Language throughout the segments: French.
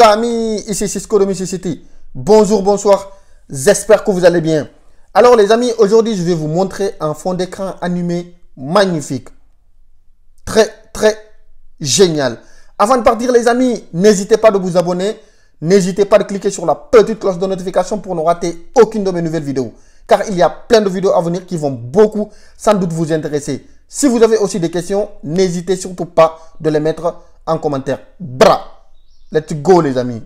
amis, ici Cisco de Mississippi. Bonjour, bonsoir, j'espère que vous allez bien. Alors les amis, aujourd'hui je vais vous montrer un fond d'écran animé magnifique. Très, très génial. Avant de partir les amis, n'hésitez pas de vous abonner. N'hésitez pas à cliquer sur la petite cloche de notification pour ne rater aucune de mes nouvelles vidéos. Car il y a plein de vidéos à venir qui vont beaucoup sans doute vous intéresser. Si vous avez aussi des questions, n'hésitez surtout pas de les mettre en commentaire. Bra Let's go, les amis.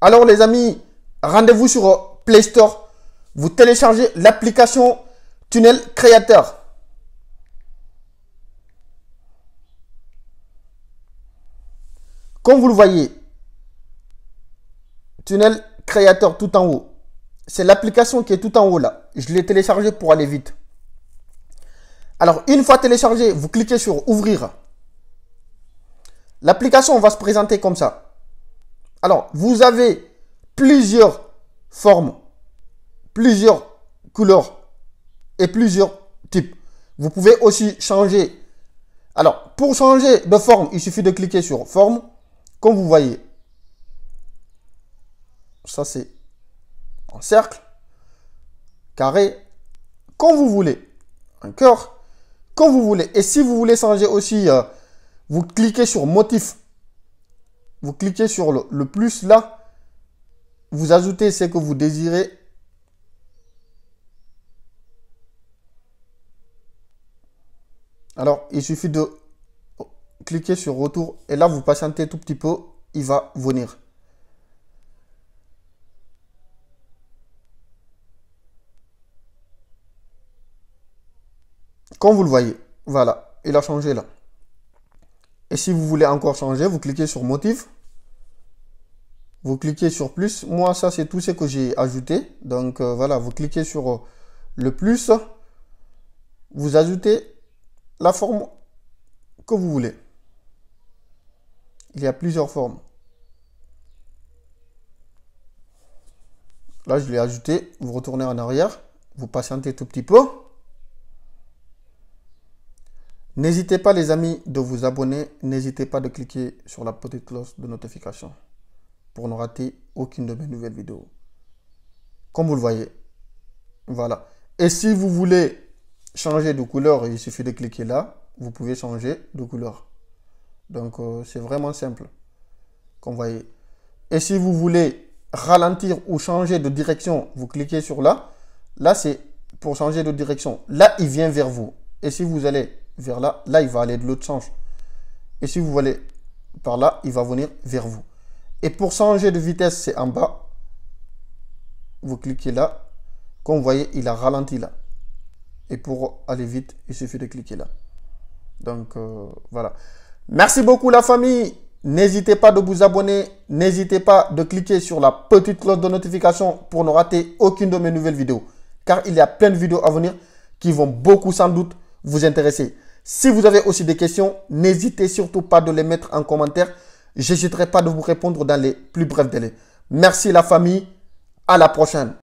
Alors, les amis, rendez-vous sur euh, Play Store. Vous téléchargez l'application Tunnel Créateur. Comme vous le voyez, Tunnel Créateur tout en haut. C'est l'application qui est tout en haut là. Je l'ai téléchargé pour aller vite. Alors, une fois téléchargé, vous cliquez sur Ouvrir. L'application va se présenter comme ça. Alors, vous avez plusieurs formes, plusieurs couleurs et plusieurs types. Vous pouvez aussi changer. Alors, pour changer de forme, il suffit de cliquer sur Forme, comme vous voyez. Ça, c'est en cercle, carré, comme vous voulez. Un cœur, vous voulez. Et si vous voulez changer aussi, euh, vous cliquez sur motif. Vous cliquez sur le plus là. Vous ajoutez ce que vous désirez Alors, il suffit de cliquer sur retour et là, vous patientez tout petit peu, il va venir. Comme vous le voyez, voilà, il a changé là. Et si vous voulez encore changer, vous cliquez sur motif. Vous cliquez sur plus. Moi, ça, c'est tout ce que j'ai ajouté. Donc, euh, voilà, vous cliquez sur euh, le plus. Vous ajoutez la forme que vous voulez. Il y a plusieurs formes. Là, je l'ai ajouté. Vous retournez en arrière. Vous patientez tout petit peu. N'hésitez pas les amis de vous abonner, n'hésitez pas de cliquer sur la petite cloche de notification pour ne rater aucune de mes nouvelles vidéos. Comme vous le voyez, voilà. Et si vous voulez changer de couleur, il suffit de cliquer là, vous pouvez changer de couleur. Donc euh, c'est vraiment simple, comme vous voyez. Et si vous voulez ralentir ou changer de direction, vous cliquez sur là. Là, c'est pour changer de direction. Là, il vient vers vous. Et si vous allez vers là, là, il va aller de l'autre sens. Et si vous voulez par là, il va venir vers vous. Et pour changer de vitesse, c'est en bas. Vous cliquez là. Comme vous voyez, il a ralenti là. Et pour aller vite, il suffit de cliquer là. Donc, euh, voilà. Merci beaucoup la famille. N'hésitez pas de vous abonner. N'hésitez pas de cliquer sur la petite cloche de notification pour ne rater aucune de mes nouvelles vidéos. Car il y a plein de vidéos à venir qui vont beaucoup sans doute vous intéresser. Si vous avez aussi des questions, n'hésitez surtout pas de les mettre en commentaire. J'hésiterai pas de vous répondre dans les plus brefs délais. Merci la famille. À la prochaine.